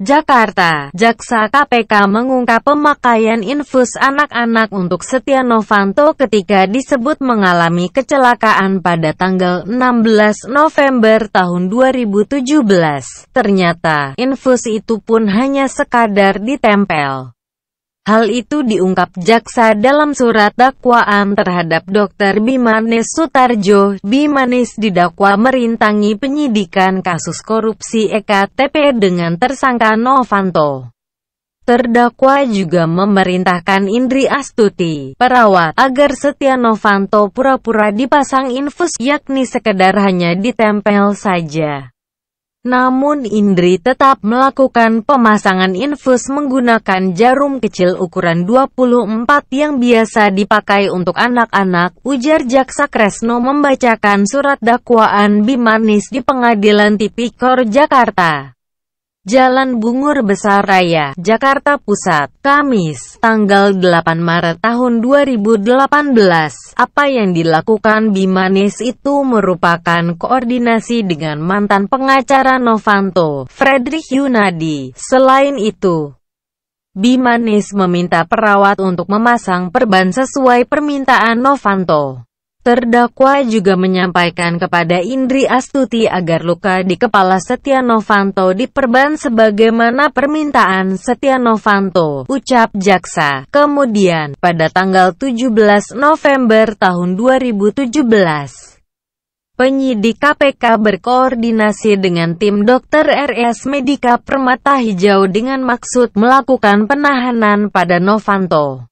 Jakarta, Jaksa KPK mengungkap pemakaian infus anak-anak untuk Setia Novanto ketika disebut mengalami kecelakaan pada tanggal 16 November tahun 2017. Ternyata, infus itu pun hanya sekadar ditempel. Hal itu diungkap jaksa dalam surat dakwaan terhadap Dr. Bimanes Sutarjo. Bimanes didakwa merintangi penyidikan kasus korupsi EKTP dengan tersangka Novanto. Terdakwa juga memerintahkan Indri Astuti, perawat, agar Setia Novanto pura-pura dipasang infus yakni sekedar hanya ditempel saja. Namun Indri tetap melakukan pemasangan infus menggunakan jarum kecil ukuran 24 yang biasa dipakai untuk anak-anak, ujar Jaksa Kresno membacakan surat dakwaan Bimanis di Pengadilan Tipikor Jakarta. Jalan Bungur Besar Raya, Jakarta Pusat, Kamis, tanggal 8 Maret tahun 2018. Apa yang dilakukan Bimanes itu merupakan koordinasi dengan mantan pengacara Novanto, Fredrik Yunadi. Selain itu, Bimanes meminta perawat untuk memasang perban sesuai permintaan Novanto. Terdakwa juga menyampaikan kepada Indri Astuti agar luka di kepala Setia Novanto diperban sebagaimana permintaan Setia Novanto, ucap jaksa. Kemudian, pada tanggal 17 November tahun 2017, Penyidik KPK berkoordinasi dengan tim dokter RS Medika Permata Hijau dengan maksud melakukan penahanan pada Novanto.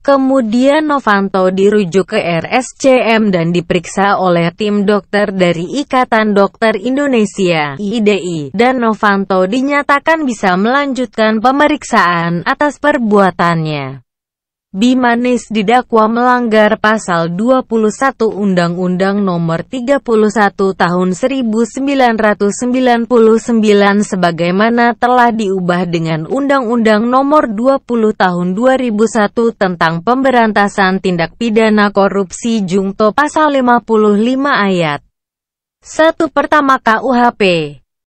Kemudian Novanto dirujuk ke RSCM dan diperiksa oleh tim dokter dari Ikatan Dokter Indonesia (IDI) dan Novanto dinyatakan bisa melanjutkan pemeriksaan atas perbuatannya. Bimanes didakwa melanggar pasal 21 Undang-Undang Nomor 31 Tahun 1999 sebagaimana telah diubah dengan Undang-Undang Nomor 20 Tahun 2001 tentang Pemberantasan Tindak Pidana Korupsi Jungto Pasal 55 Ayat 1 Pertama KUHP